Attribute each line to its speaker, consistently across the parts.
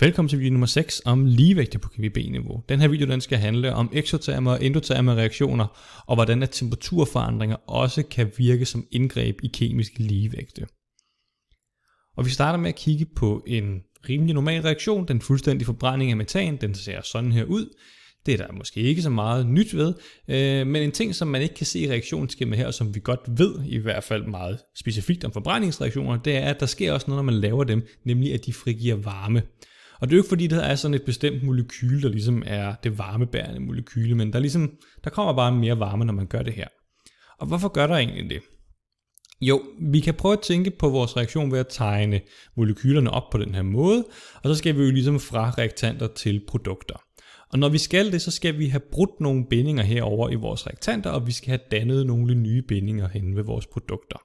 Speaker 1: Velkommen til video nummer 6 om ligevægte på KVB-niveau. Den her video den skal handle om eksoterme og endoterme reaktioner, og hvordan at temperaturforandringer også kan virke som indgreb i kemiske ligevægte. Og vi starter med at kigge på en rimelig normal reaktion, den fuldstændige forbrænding af metan, den ser sådan her ud. Det er der måske ikke så meget nyt ved, øh, men en ting, som man ikke kan se i reaktionsskemaet her, og som vi godt ved, i hvert fald meget specifikt om forbrændingsreaktioner, det er, at der sker også noget, når man laver dem, nemlig at de frigiver varme. Og det er jo ikke fordi, der er sådan et bestemt molekyle, der ligesom er det varmebærende molekyle, men der, ligesom, der kommer bare mere varme, når man gør det her. Og hvorfor gør der egentlig det? Jo, vi kan prøve at tænke på vores reaktion ved at tegne molekylerne op på den her måde, og så skal vi jo ligesom fra reaktanter til produkter. Og når vi skal det, så skal vi have brudt nogle bindinger herover i vores reaktanter, og vi skal have dannet nogle nye bindinger hen ved vores produkter.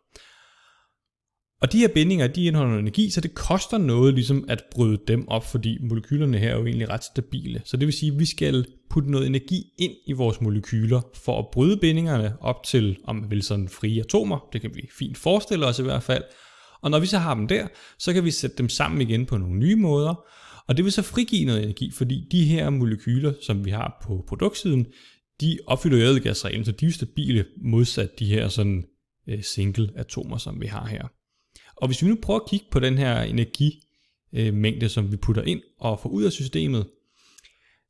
Speaker 1: Og de her bindinger, de indeholder energi, så det koster noget ligesom at bryde dem op, fordi molekylerne her er jo egentlig ret stabile. Så det vil sige, at vi skal putte noget energi ind i vores molekyler for at bryde bindingerne op til, om man vil sådan frie atomer. Det kan vi fint forestille os i hvert fald. Og når vi så har dem der, så kan vi sætte dem sammen igen på nogle nye måder. Og det vil så frigive noget energi, fordi de her molekyler, som vi har på produktsiden, de opfylder ædelgasreglen, så de er stabile modsat de her sådan øh, single atomer, som vi har her. Og hvis vi nu prøver at kigge på den her energimængde, som vi putter ind og får ud af systemet,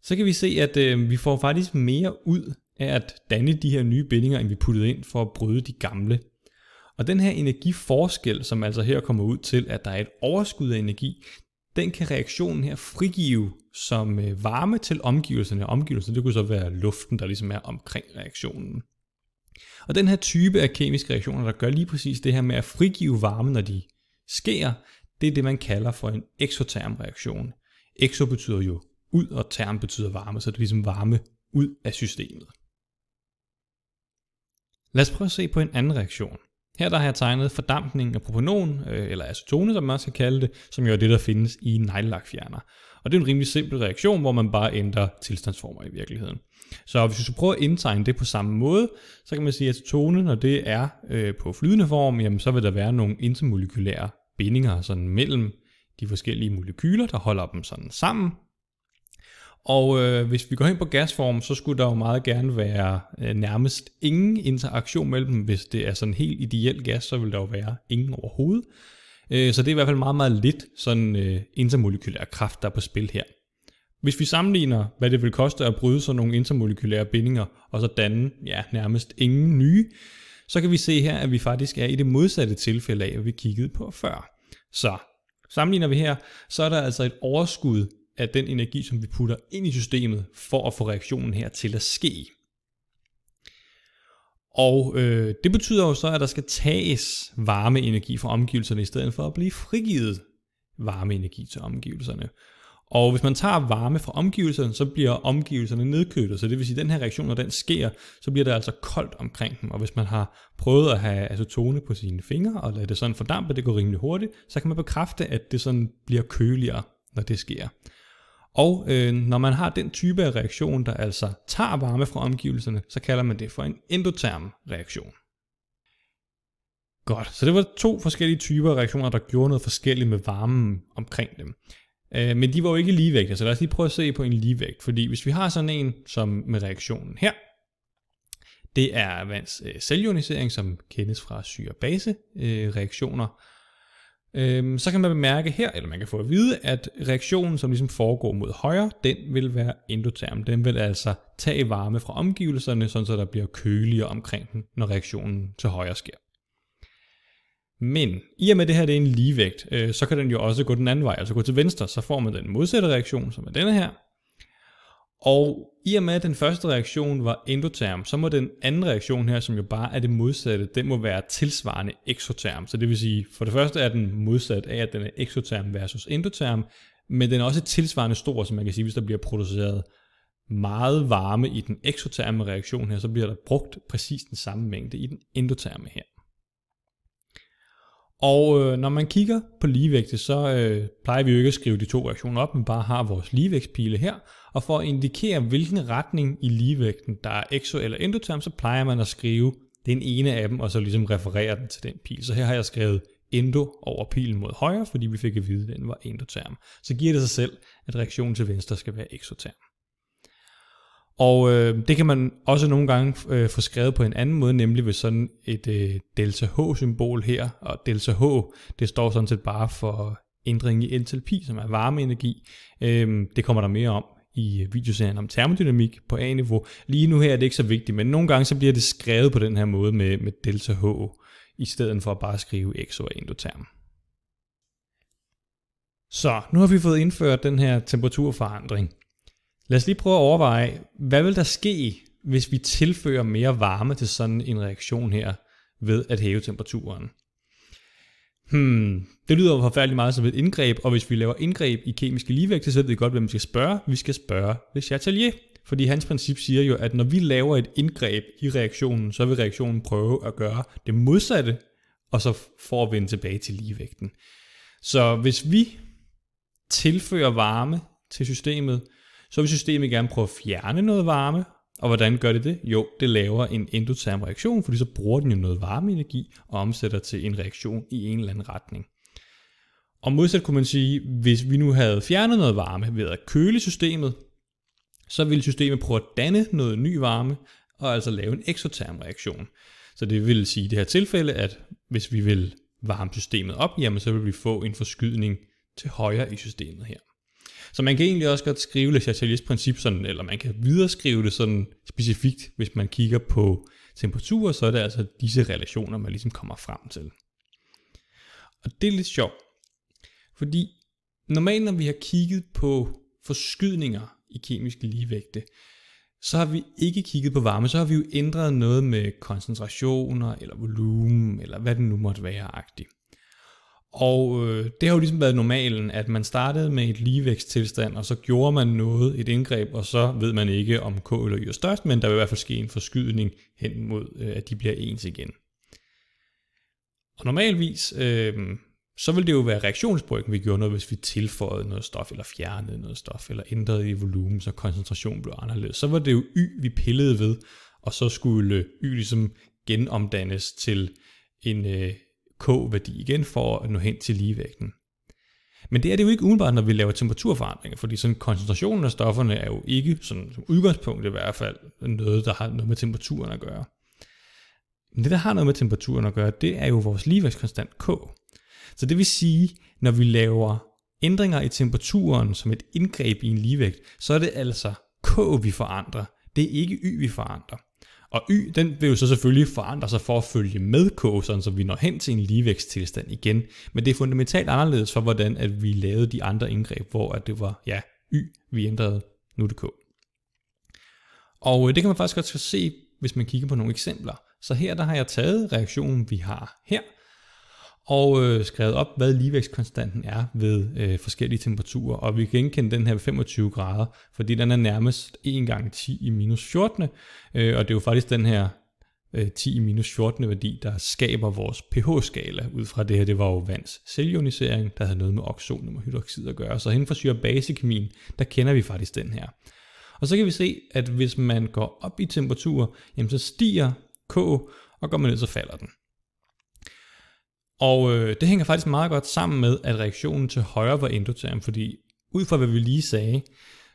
Speaker 1: så kan vi se, at øh, vi får faktisk mere ud af at danne de her nye bindinger, end vi puttede ind for at bryde de gamle. Og den her energiforskel, som altså her kommer ud til, at der er et overskud af energi, den kan reaktionen her frigive som øh, varme til omgivelserne. Omgivelserne, det kunne så være luften, der ligesom er omkring reaktionen. Og den her type af kemiske reaktioner, der gør lige præcis det her med at frigive varme, når de sker, det er det, man kalder for en exoterm reaktion. Exo betyder jo ud, og term betyder varme, så det er ligesom varme ud af systemet. Lad os prøve at se på en anden reaktion. Her der har jeg tegnet fordampningen af propanon, øh, eller acetone, som man også kan kalde det, som jo er det, der findes i neglelakfjerner. Og det er en rimelig simpel reaktion, hvor man bare ændrer tilstandsformer i virkeligheden. Så hvis vi skulle prøve at indtegne det på samme måde, så kan man sige, at acetone, når det er øh, på flydende form, jamen så vil der være nogle intermolekylære bindinger sådan mellem de forskellige molekyler, der holder dem sådan sammen, og øh, hvis vi går hen på gasform, så skulle der jo meget gerne være øh, nærmest ingen interaktion mellem dem. Hvis det er sådan helt ideel gas, så vil der jo være ingen overhovedet. Øh, så det er i hvert fald meget, meget lidt sådan øh, intermolekylær kraft, der er på spil her. Hvis vi sammenligner, hvad det vil koste at bryde sådan nogle intermolekylære bindinger, og så danne ja, nærmest ingen nye, så kan vi se her, at vi faktisk er i det modsatte tilfælde af, hvad vi kiggede på før. Så sammenligner vi her, så er der altså et overskud af den energi, som vi putter ind i systemet, for at få reaktionen her til at ske. Og øh, det betyder jo så, at der skal tages varme energi fra omgivelserne, i stedet for at blive frigivet varme energi til omgivelserne. Og hvis man tager varme fra omgivelserne, så bliver omgivelserne nedkølet. Så det vil sige, at den her reaktion, når den sker, så bliver det altså koldt omkring dem. Og hvis man har prøvet at have acetone på sine fingre og lade det sådan fordampe, det går rimelig hurtigt, så kan man bekræfte, at det sådan bliver køligere, når det sker. Og øh, når man har den type af reaktion, der altså tager varme fra omgivelserne, så kalder man det for en endoterm reaktion. Godt, så det var to forskellige typer af reaktioner, der gjorde noget forskelligt med varmen omkring dem. Øh, men de var jo ikke ligevægt, så lad os lige prøve at se på en ligevægt. Fordi hvis vi har sådan en som med reaktionen her, det er vands øh, selvionisering, som kendes fra syre-base-reaktioner. Øh, øhm, så kan man bemærke her, eller man kan få at vide, at reaktionen, som ligesom foregår mod højre, den vil være endoterm. Den vil altså tage varme fra omgivelserne, sådan så der bliver køligere omkring den, når reaktionen til højre sker. Men i og med det her det er en ligevægt, øh, så kan den jo også gå den anden vej, altså gå til venstre, så får man den modsatte reaktion, som er denne her. Og i og med, at den første reaktion var endoterm, så må den anden reaktion her, som jo bare er det modsatte, den må være tilsvarende eksoterm. Så det vil sige, for det første er den modsat af, at den er eksoterm versus endoterm, men den er også tilsvarende stor, så man kan sige, hvis der bliver produceret meget varme i den eksoterme reaktion her, så bliver der brugt præcis den samme mængde i den endoterme her. Og øh, når man kigger på ligevægte, så øh, plejer vi jo ikke at skrive de to reaktioner op, men bare har vores ligevægtspile her. Og for at indikere, hvilken retning i ligevægten, der er exo eller endoterm, så plejer man at skrive den ene af dem, og så ligesom referere den til den pil. Så her har jeg skrevet endo over pilen mod højre, fordi vi fik at vide, at den var endoterm. Så giver det sig selv, at reaktionen til venstre skal være exoterm. Og øh, det kan man også nogle gange øh, få skrevet på en anden måde, nemlig ved sådan et øh, delta H-symbol her. Og delta H, det står sådan set bare for ændring i entalpi, som er varmeenergi. Øh, det kommer der mere om i øh, videoserien om termodynamik på A-niveau. Lige nu her er det ikke så vigtigt, men nogle gange så bliver det skrevet på den her måde med, med delta H, i stedet for at bare skrive X over endoterm. Så nu har vi fået indført den her temperaturforandring. Lad os lige prøve at overveje, hvad vil der ske, hvis vi tilfører mere varme til sådan en reaktion her ved at hæve temperaturen? Hmm, det lyder jo forfærdeligt meget som et indgreb, og hvis vi laver indgreb i kemiske ligevægte, så ved vi godt, hvem vi skal spørge. Vi skal spørge Le Chatelier, fordi hans princip siger jo, at når vi laver et indgreb i reaktionen, så vil reaktionen prøve at gøre det modsatte, og så for at vende tilbage til ligevægten. Så hvis vi tilfører varme til systemet, så vil systemet gerne prøve at fjerne noget varme, og hvordan gør det det? Jo, det laver en endoterm reaktion, fordi så bruger den jo noget varmeenergi og omsætter til en reaktion i en eller anden retning. Og modsat kunne man sige, hvis vi nu havde fjernet noget varme ved at køle systemet, så ville systemet prøve at danne noget ny varme, og altså lave en eksoterm reaktion. Så det vil sige i det her tilfælde, at hvis vi vil varme systemet op, jamen så vil vi få en forskydning til højre i systemet her. Så man kan egentlig også godt skrive Le Chateliers princip sådan, eller man kan videreskrive det sådan specifikt, hvis man kigger på temperaturer, så er det altså disse relationer, man ligesom kommer frem til. Og det er lidt sjovt, fordi normalt når vi har kigget på forskydninger i kemiske ligevægte, så har vi ikke kigget på varme, så har vi jo ændret noget med koncentrationer, eller volumen, eller hvad det nu måtte være agtigt. Og øh, det har jo ligesom været normalen, at man startede med et ligevæksttilstand, og så gjorde man noget, et indgreb, og så ved man ikke, om K eller Y er størst, men der vil i hvert fald ske en forskydning hen mod, øh, at de bliver ens igen. Og normalvis, øh, så vil det jo være reaktionsbryggen, vi gjorde noget, hvis vi tilføjede noget stof, eller fjernede noget stof, eller ændrede i volumen, så koncentrationen blev anderledes. Så var det jo Y, vi pillede ved, og så skulle Y ligesom genomdannes til en, øh, K-værdi igen for at nå hen til ligevægten. Men det er det jo ikke umiddelbart, når vi laver temperaturforandringer, fordi sådan koncentrationen af stofferne er jo ikke, sådan, som udgangspunkt i hvert fald, noget, der har noget med temperaturen at gøre. Men det, der har noget med temperaturen at gøre, det er jo vores ligevægtskonstant K. Så det vil sige, når vi laver ændringer i temperaturen som et indgreb i en ligevægt, så er det altså K, vi forandrer. Det er ikke Y, vi forandrer. Og y, den vil jo så selvfølgelig forandre sig for at følge med k, sådan så vi når hen til en ligevæksttilstand igen. Men det er fundamentalt anderledes for, hvordan at vi lavede de andre indgreb, hvor at det var, ja, y, vi ændrede, nu er det k. Og øh, det kan man faktisk godt se, hvis man kigger på nogle eksempler. Så her der har jeg taget reaktionen, vi har her, og øh, skrevet op, hvad ligevægtskonstanten er ved øh, forskellige temperaturer. Og vi kan genkende den her ved 25 grader, fordi den er nærmest 1 gange 10 i minus 14. Øh, og det er jo faktisk den her øh, 10 i minus 14 værdi, der skaber vores pH-skala. Ud fra det her, det var jo vands selvionisering, der havde noget med hydroxid at gøre. Så inden for syre-basekemien, der kender vi faktisk den her. Og så kan vi se, at hvis man går op i temperatur, jamen så stiger K, og går man ned, så falder den. Og øh, det hænger faktisk meget godt sammen med, at reaktionen til højre var endoterm, fordi ud fra hvad vi lige sagde,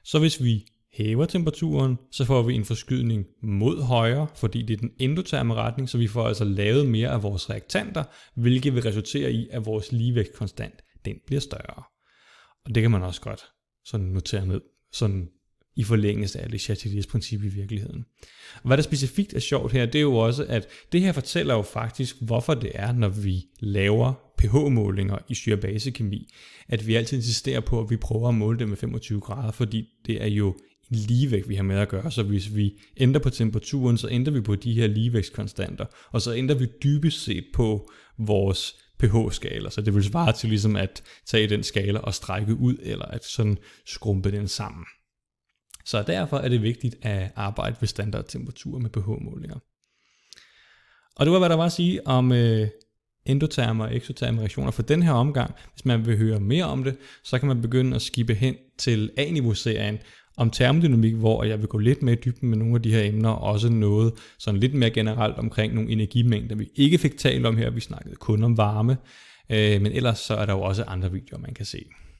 Speaker 1: så hvis vi hæver temperaturen, så får vi en forskydning mod højre, fordi det er den endoterme retning, så vi får altså lavet mere af vores reaktanter, hvilket vil resultere i, at vores ligevægtkonstant den bliver større. Og det kan man også godt sådan notere ned, sådan i forlængelse af Le Chateliers princip i virkeligheden. Og hvad der specifikt er sjovt her, det er jo også, at det her fortæller jo faktisk, hvorfor det er, når vi laver pH-målinger i syrebasekemi, at vi altid insisterer på, at vi prøver at måle det med 25 grader, fordi det er jo en ligevægt, vi har med at gøre. Så hvis vi ændrer på temperaturen, så ændrer vi på de her ligevægtskonstanter, og så ændrer vi dybest set på vores pH-skala. Så det vil svare til ligesom at tage den skala og strække ud, eller at sådan skrumpe den sammen. Så derfor er det vigtigt at arbejde ved standardtemperaturer med pH-målinger. Og det var, hvad der var at sige om øh, endoterme og eksoterme reaktioner for den her omgang. Hvis man vil høre mere om det, så kan man begynde at skibe hen til A-niveau-serien om termodynamik, hvor jeg vil gå lidt mere i dybden med nogle af de her emner, og også noget sådan lidt mere generelt omkring nogle energimængder, vi ikke fik talt om her. Vi snakkede kun om varme, øh, men ellers så er der jo også andre videoer, man kan se.